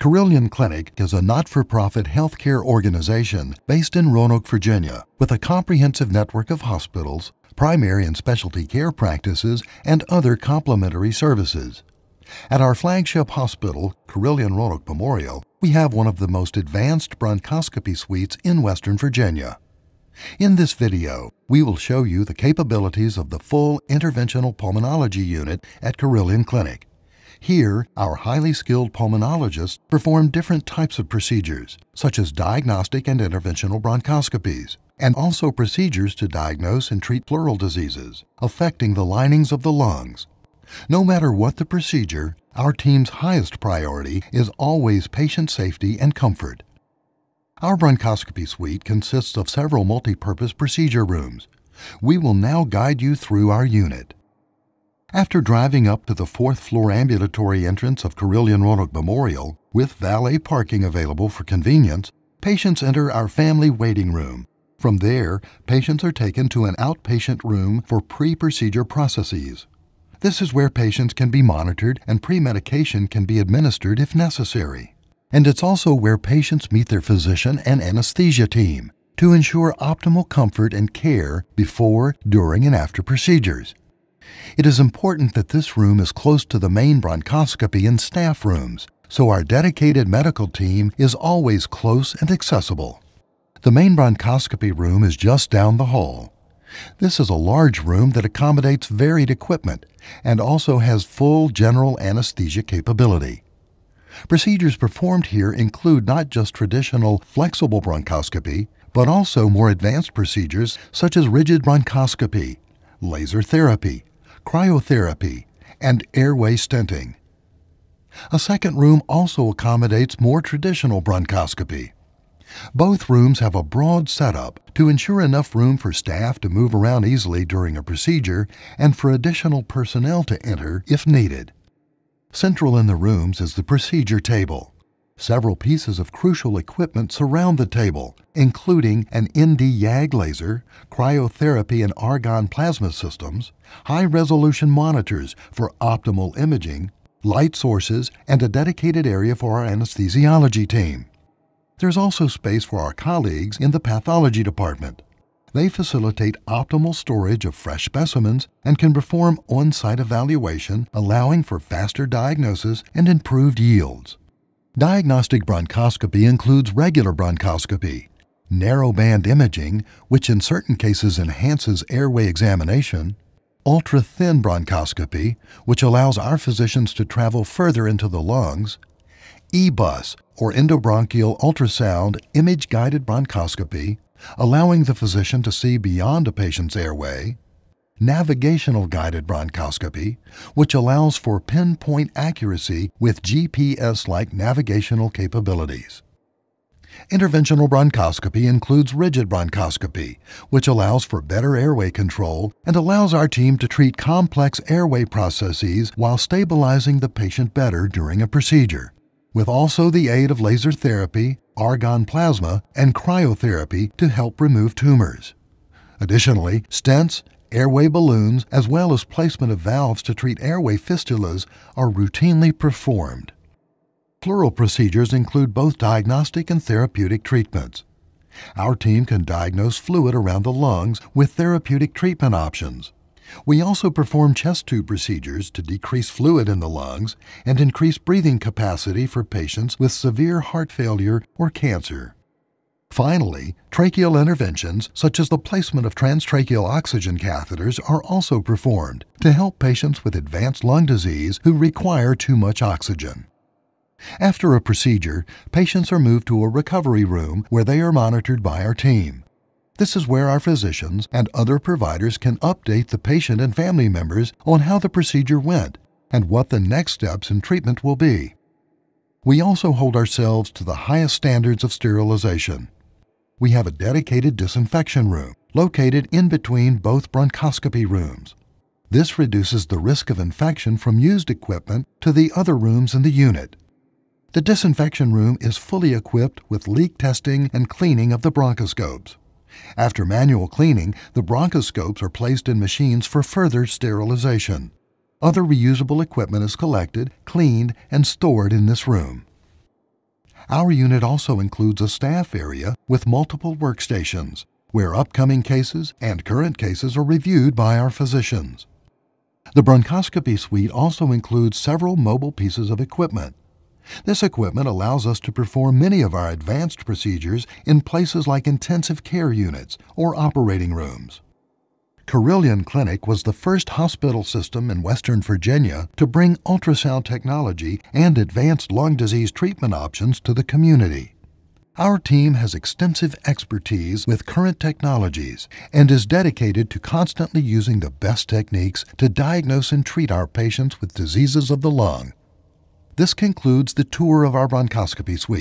Carilion Clinic is a not-for-profit healthcare organization based in Roanoke, Virginia, with a comprehensive network of hospitals, primary and specialty care practices, and other complementary services. At our flagship hospital, Carilion Roanoke Memorial, we have one of the most advanced bronchoscopy suites in Western Virginia. In this video, we will show you the capabilities of the full interventional pulmonology unit at Carilion Clinic. Here, our highly skilled pulmonologists perform different types of procedures, such as diagnostic and interventional bronchoscopies, and also procedures to diagnose and treat pleural diseases affecting the linings of the lungs. No matter what the procedure, our team's highest priority is always patient safety and comfort. Our bronchoscopy suite consists of several multi-purpose procedure rooms. We will now guide you through our unit. After driving up to the fourth floor ambulatory entrance of Carilion Roanoke Memorial, with valet parking available for convenience, patients enter our family waiting room. From there, patients are taken to an outpatient room for pre procedure processes. This is where patients can be monitored and pre medication can be administered if necessary. And it's also where patients meet their physician and anesthesia team to ensure optimal comfort and care before, during, and after procedures. It is important that this room is close to the main bronchoscopy and staff rooms, so our dedicated medical team is always close and accessible. The main bronchoscopy room is just down the hall. This is a large room that accommodates varied equipment and also has full general anesthesia capability. Procedures performed here include not just traditional flexible bronchoscopy, but also more advanced procedures such as rigid bronchoscopy, laser therapy, cryotherapy, and airway stenting. A second room also accommodates more traditional bronchoscopy. Both rooms have a broad setup to ensure enough room for staff to move around easily during a procedure and for additional personnel to enter if needed. Central in the rooms is the procedure table. Several pieces of crucial equipment surround the table, including an ND YAG laser, cryotherapy and argon plasma systems, high resolution monitors for optimal imaging, light sources, and a dedicated area for our anesthesiology team. There's also space for our colleagues in the pathology department. They facilitate optimal storage of fresh specimens and can perform on site evaluation, allowing for faster diagnosis and improved yields. Diagnostic bronchoscopy includes regular bronchoscopy, narrow band imaging, which in certain cases enhances airway examination, ultra-thin bronchoscopy, which allows our physicians to travel further into the lungs, EBUS, or endobronchial ultrasound image-guided bronchoscopy, allowing the physician to see beyond a patient's airway, navigational guided bronchoscopy, which allows for pinpoint accuracy with GPS like navigational capabilities. Interventional bronchoscopy includes rigid bronchoscopy, which allows for better airway control and allows our team to treat complex airway processes while stabilizing the patient better during a procedure, with also the aid of laser therapy, argon plasma, and cryotherapy to help remove tumors. Additionally, stents airway balloons, as well as placement of valves to treat airway fistulas are routinely performed. Pleural procedures include both diagnostic and therapeutic treatments. Our team can diagnose fluid around the lungs with therapeutic treatment options. We also perform chest tube procedures to decrease fluid in the lungs and increase breathing capacity for patients with severe heart failure or cancer. Finally, tracheal interventions such as the placement of transtracheal oxygen catheters are also performed to help patients with advanced lung disease who require too much oxygen. After a procedure, patients are moved to a recovery room where they are monitored by our team. This is where our physicians and other providers can update the patient and family members on how the procedure went and what the next steps in treatment will be. We also hold ourselves to the highest standards of sterilization we have a dedicated disinfection room located in between both bronchoscopy rooms. This reduces the risk of infection from used equipment to the other rooms in the unit. The disinfection room is fully equipped with leak testing and cleaning of the bronchoscopes. After manual cleaning, the bronchoscopes are placed in machines for further sterilization. Other reusable equipment is collected, cleaned, and stored in this room. Our unit also includes a staff area with multiple workstations where upcoming cases and current cases are reviewed by our physicians. The bronchoscopy suite also includes several mobile pieces of equipment. This equipment allows us to perform many of our advanced procedures in places like intensive care units or operating rooms. Carilion Clinic was the first hospital system in Western Virginia to bring ultrasound technology and advanced lung disease treatment options to the community. Our team has extensive expertise with current technologies and is dedicated to constantly using the best techniques to diagnose and treat our patients with diseases of the lung. This concludes the tour of our bronchoscopy suite.